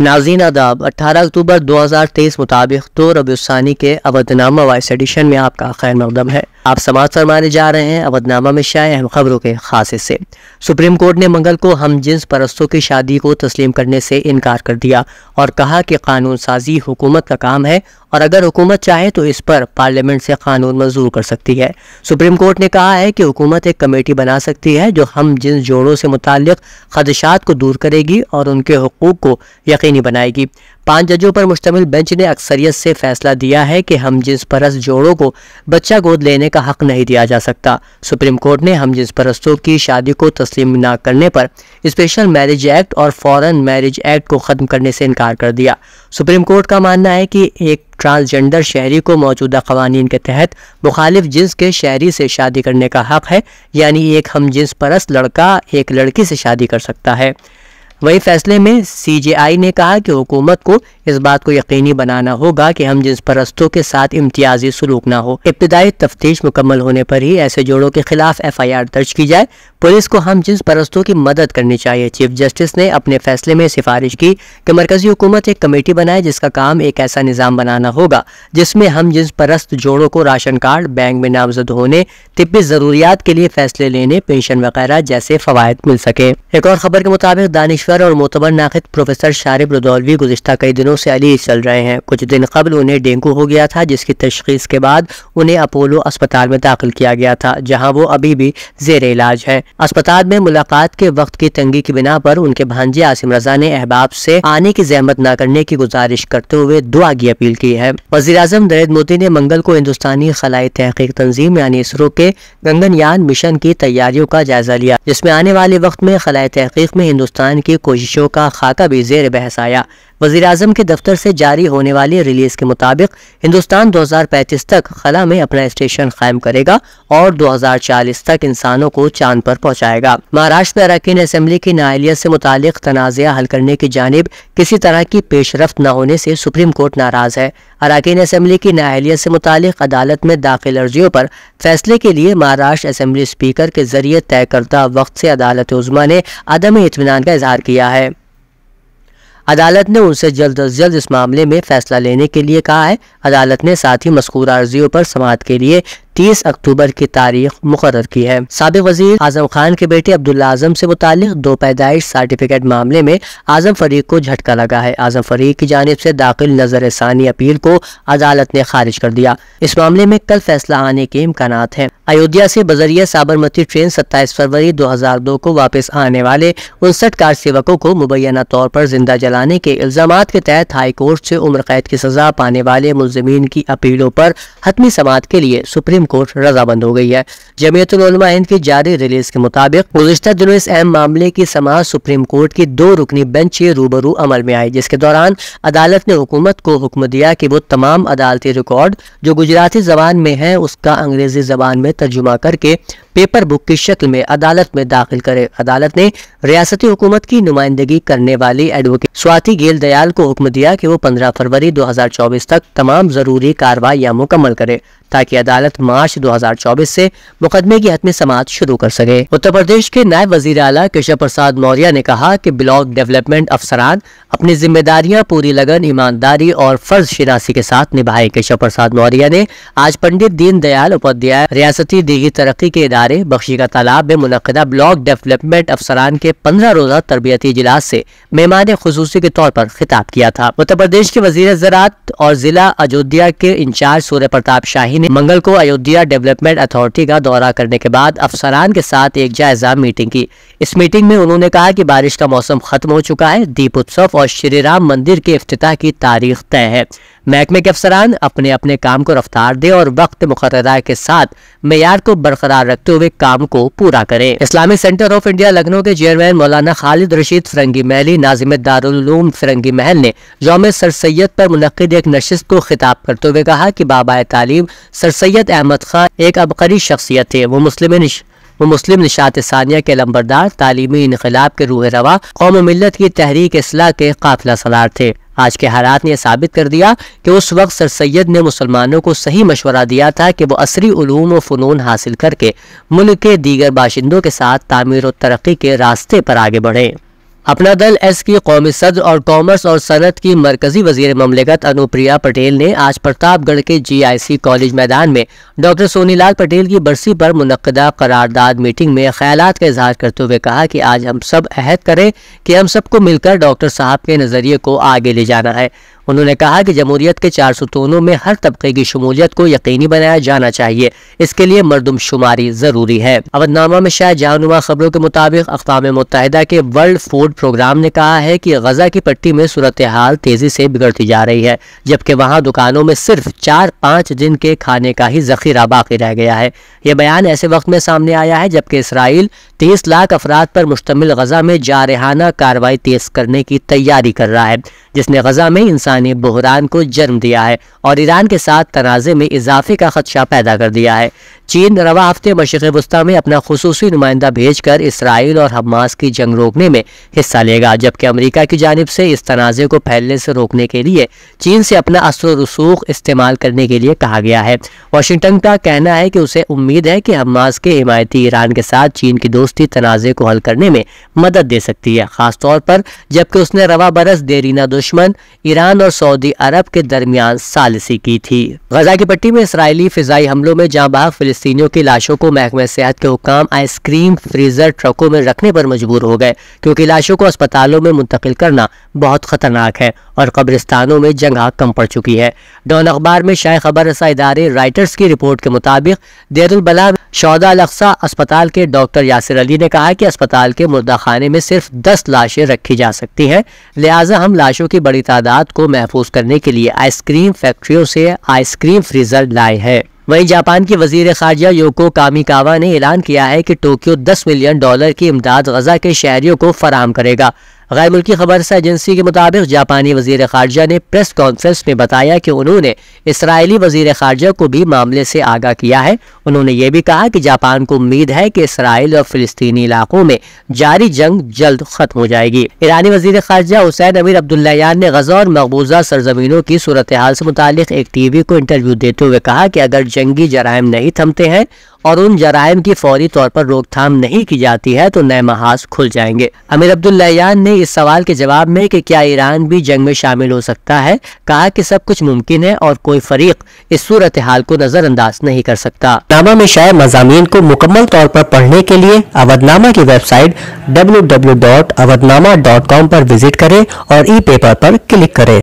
नाजीन आदाब 18 अक्टूबर 2023 मुताबिक दो रबी के अवधनामा वाइस एडिशन में आपका खैर मकदम है आप समाज फरमाने जा रहे हैं अवधनामा में शाये अहम खबरों के खास हिस्से सुप्रीम कोर्ट ने मंगल को हम जिन्स परस्तों की शादी को तस्लीम करने से इनकार कर दिया और कहा कि कानून साजी हुकूमत का काम है और अगर हुकूमत चाहे तो इस पर पार्लियामेंट से कानून मंजूर कर सकती है सुप्रीम कोर्ट ने कहा है कि हुकूमत एक कमेटी बना सकती है जो हम जिन जोड़ों से मुतल खदशात को दूर करेगी और उनके हकूक़ को यकीनी बनाएगी पांच जजों पर मुश्तमिल बेंच ने अक्सरियत से फैसला दिया है कि हम जिस परस्त जोड़ों को बच्चा गोद लेने का हक नहीं दिया जा सकता सुप्रीम कोर्ट ने हम जिस परस्तों की शादी को तस्लीम न करने पर स्पेशल मैरिज एक्ट और फॉरन मैरिज एक्ट को ख़त्म करने से इनकार कर दिया सुप्रीम कोर्ट का मानना है कि एक ट्रांसजेंडर शहरी को मौजूदा कवानीन के तहत मुखालिफ जिन्स के शहरी से शादी करने का हक है यानी एक हम जिन्स परस्त लड़का एक लड़की से शादी कर सकता है वही फैसले में सीजेआई ने कहा कि हुकूमत को इस बात को यकीनी बनाना होगा कि हम जिस परस्तों के साथ इम्तियाजी सलूक न हो इब्तदाई तफ्तीश मुकम्मल होने पर ही ऐसे जोड़ों के खिलाफ एफ आई आर दर्ज की जाए पुलिस को हम जिस परस्तों की मदद करनी चाहिए चीफ जस्टिस ने अपने फैसले में सिफारिश की कि मरकजी हुकूमत एक कमेटी बनाए जिसका काम एक ऐसा निज़ाम बनाना होगा जिसमें हम जिस परस्त जोड़ों को राशन कार्ड बैंक में नामजद होने तिब्बी ज़रूरियात के लिए फैसले लेने पेंशन वगैरह जैसे फ़वाद मिल सके एक और खबर के मुताबिक दानश्वर और मोतबर नाकद प्रोफेसर शारिब रुदौलवी गुजशत कई दिनों दिनों से अलीज चल रहे हैं कुछ दिन कबल उन्हें डेंगू हो गया था जिसकी तशखीस के बाद उन्हें अपोलो अस्पताल में दाखिल किया गया था जहाँ वो अभी भी जेर इलाज है अस्पताल में मुलाकात के वक्त की तंगी की बिना पर उनके भांजे आसिम रजा ने अहबाब से आने की जहमत न करने की गुजारिश करते हुए दुआ की अपील की है वजी अजम नरेंद्र मोदी ने मंगल को हिंदुस्तानी खलाई तहकीक तंजीम यानी इसरो के गंगनयान मिशन की तैयारियों का जायजा लिया जिसमें आने वाले वक्त में खलाई तहकीक में हिंदुस्तान की कोशिशों का खाका भी जेर बहस आया वजीर अजम के दफ्तर से जारी होने वाली रिलीज के मुताबिक हिंदुस्तान 2035 तक खला में अपना स्टेशन कायम करेगा और 2040 तक इंसानों को चांद पर पहुंचाएगा महाराष्ट्र में अरकान असम्बली की नाहलीत से मुतालिक तनाज़ा हल करने की जानब किसी तरह की पेशरफ न होने से सुप्रीम कोर्ट नाराज है अरकान असम्बली की नाहलीत से मुतालिक अदालत में दाखिल अर्जियों पर फैसले के लिए महाराष्ट्र असम्बली स्पीकर के जरिए तय करता वक्त से अदालत उजमा ने अदम इतमान का इजहार किया है अदालत ने उनसे जल्द अज जल्द इस मामले में फैसला लेने के लिए कहा है अदालत ने साथ ही मशकूर अर्जियों पर समात के लिए 30 अक्टूबर की तारीख मुकर की है सबक वजीर आजम खान के बेटे अब्दुल्ला आजम से मुतालिक दो पैदाइश सर्टिफिकेट मामले में आजम फरीक को झटका लगा है आजम फरीक की जानब से दाखिल नजर सानी अपील को अदालत ने खारिज कर दिया इस मामले में कल फैसला आने के इम्कान है अयोध्या से बजरिया साबरमती ट्रेन 27 फरवरी 2002 को वापस आने वाले उनसठ कार सेवकों को मुबैना तौर पर जिंदा जलाने के इल्जाम के तहत हाई कोर्ट से उम्र कैद की सजा पाने वाले मुलजमीन की अपीलों पर हतमी समात के लिए सुप्रीम कोर्ट रजामंद हो गई है जमीयतलमा हिंद की जारी रिलीज के मुताबिक गुजशत दिनों इस अहम मामले की समाज सुप्रीम कोर्ट की दो रुकनी बेंच ये रूबरू अमल में आई जिसके दौरान अदालत ने हुकूमत को हुक्म दिया कि वो तमाम अदालती रिकॉर्ड जो गुजराती जबान में है उसका अंग्रेजी जबान में में तर्जुमा करके पेपर बुक की शक्ल में अदालत में दाखिल करे अदालत ने रियासती हुकूमत की नुमाइंदगी करने वाली एडवोकेट स्वाति गेल दयाल को हुक्म दिया कि वो 15 फरवरी 2024 तक तमाम जरूरी कार्रवाइयाँ मुकम्मल करे ताकि अदालत मार्च 2024 से मुकदमे की हतमी समात शुरू कर सके उत्तर प्रदेश के नायब वजीर अला केशव प्रसाद मौर्य ने कहा कि ब्लॉक डेवलपमेंट अफसरान अपनी जिम्मेदारियां पूरी लगन ईमानदारी और फर्ज शिनासी के साथ निभाए केशव प्रसाद मौर्य ने आज पंडित दीन दयाल उपाध्याय रियासती दीगी तरक्की के इदारे बख्शी का तालाब में मुनदा ब्लॉक डेवलपमेंट अफसरान के पंद्रह रोजा तरबियती इजलास से मेहमान खसूसी के तौर पर खिताब किया था उत्तर प्रदेश के वजीर ज़रात और जिला अयोध्या के इंचार्ज सूर्य प्रताप शाही ने मंगल को अयोध्या डेवलपमेंट अथॉरिटी का दौरा करने के बाद अफसरान के साथ एक जायजा मीटिंग की इस मीटिंग में उन्होंने कहा कि बारिश का मौसम खत्म हो चुका है दीप उत्सव और श्री राम मंदिर के अफ्तः की तारीख तय है महकमे के अफसरान अपने अपने काम को रफ्तार दें और वक्त मुकर्रा के साथ मैार को बरकरार रखते हुए काम को पूरा करें Islamic centre of India Lucknow के चेयरमैन मौलाना खालिद रशीद फिरंगी महली नाजिम दारूम फिरंगी महल ने योम सर सैद पर मुनद एक नशस्त को खिताब करते हुए कहा कि बाबा तालीम सर सैद अहमद खान एक अबकरी शख्सियत थे वो मुस्लिम वो मुस्लिम निशात सानिया के लम्बरदार तालीमी इनकलाब के रूह रवा कौम मिलत की तहरीक असलाह के काफिला सलार थे आज के हालात ने यह साबित कर दिया कि उस वक्त सर सैद ने मुसलमानों को सही मशवरा दिया था कि वो असरी ूम व फ़नून हासिल करके मुल्क के दीगर बाशिंदों के साथ तामीर और तरक्की के रास्ते पर आगे बढ़ें अपना दल एस की कौमी सदर और कॉमर्स और सनत की मरकजी वजीर ममलिकत अनुप्रिया पटेल ने आज प्रतापगढ़ के जीआईसी कॉलेज मैदान में डॉक्टर सोनीलाल पटेल की बरसी पर मुनदा करारदाद मीटिंग में ख्याल का इजहार करते हुए कहा कि आज हम सब अहद करें कि हम सबको मिलकर डॉक्टर साहब के नज़रिए को आगे ले जाना है उन्होंने कहा कि जमहूरियत के चार सुतूनों में हर तबके की शमूलियत को यकीनी बनाया जाना चाहिए इसके लिए मरदमशुमारी जरूरी है अवधनामा में शायद जानुमा खबरों के मुताबिक अकवा मुतहद के वर्ल्ड फूड प्रोग्राम ने कहा है कि गजा की पट्टी में सूरत हाल तेजी से बिगड़ती जा रही है जबकि वहाँ दुकानों में सिर्फ चार पाँच दिन के खाने का ही जखीरा बाकी रह गया है यह बयान ऐसे वक्त में सामने आया है जबकि इसराइल तेईस लाख अफराद पर मुश्तमिल गजा में जारहाना कार्रवाई तेज करने की तैयारी कर रहा है जिसने गजा में इंसानी बहरान को जन्म दिया है और ईरान के साथ तनाज़े में इजाफे का खदशा पैदा कर दिया है चीन रवा हफ्ते मशरक़ वस्ती में अपना खसूस नुमाइंदा भेज कर इसराइल और हमास की जंग रोकने में हिस्सा लेगा जबकि अमरीका की जानब से इस तनाज़े को फैलने से रोकने के लिए चीन से अपना असर रसूख इस्तेमाल करने के लिए कहा गया है वाशिंगटन का कहना है कि उसे उम्मीद है कि हमास के हिमायती ईरान के साथ चीन की दोस्त दोस्ती तनाज़े को हल करने में मदद दे सकती है खासतौर पर जबकि उसने रवा बरस देरीना दुश्मन ईरान और सऊदी अरब के दरमियान सालसी की थी गजा की पट्टी में इसराइली फिजाई हमलों में जहाँ बाहर फिलिस्तीनियों की लाशों को महकमे सेहत के हुक्म आइसक्रीम फ्रीजर ट्रकों में रखने पर मजबूर हो गए क्योंकि लाशों को अस्पतालों में मुंतकिल करना बहुत ख़तरनाक है और कब्रिस्तानों में जंग आग कम पड़ चुकी है डॉन अखबार में शाय खबर रसा इदारे राइटर्स की रिपोर्ट के मुताबिक देरुलबला शौदा अलक्सा अस्पताल के डॉक्टर यासिर अली ने कहा कि अस्पताल के मुर्दा खाने में सिर्फ दस लाशें रखी जा सकती हैं लिहाजा हम लाशों की बड़ी तादाद को महफूज करने के लिए आइसक्रीम फैक्ट्रियों से आइसक्रीम फ्रीजर लाए हैं वहीं जापान की वजीर खारजा योको कामिकावा ने ऐलान किया है कि टोक्यो 10 मिलियन डॉलर की इमदाद गजा के शहरियों को फराम करेगा गैर मुल्की खबरसा एजेंसी के मुताबिक जापानी वजीर खारजा ने प्रेस कॉन्फ्रेंस में बताया कि उन्होंने इसराइली वजीर खारजा को भी मामले से आगाह किया है उन्होंने ये भी कहा कि जापान को उम्मीद है कि इसराइल और फिलिस्तीनी इलाकों में जारी जंग जल्द खत्म हो जाएगी ईरानी वजीर खारजा हुसैन अमीर अब्दुल्लायान ने गजा और मकबूजा सरजमीनों की सूरत हाल से मुतालिक एक टीवी को इंटरव्यू देते हुए कहा कि अगर जंगी जराइम नहीं थमते हैं और उन जराइम की फौरी तौर पर रोकथाम नहीं की जाती है तो नए महाज खुल जाएंगे अमीर अब्दुल्लयान ने इस सवाल के जवाब में कि क्या ईरान भी जंग में शामिल हो सकता है कहा कि सब कुछ मुमकिन है और कोई फरीक इस सूरत हाल को नजरअंदाज नहीं कर सकता नामा में शायद मजामी को मुकम्मल तौर पर पढ़ने के लिए अवधनामा की website W W dot Avadhnama dot com पर विजिट करें और ई पेपर पर क्लिक करें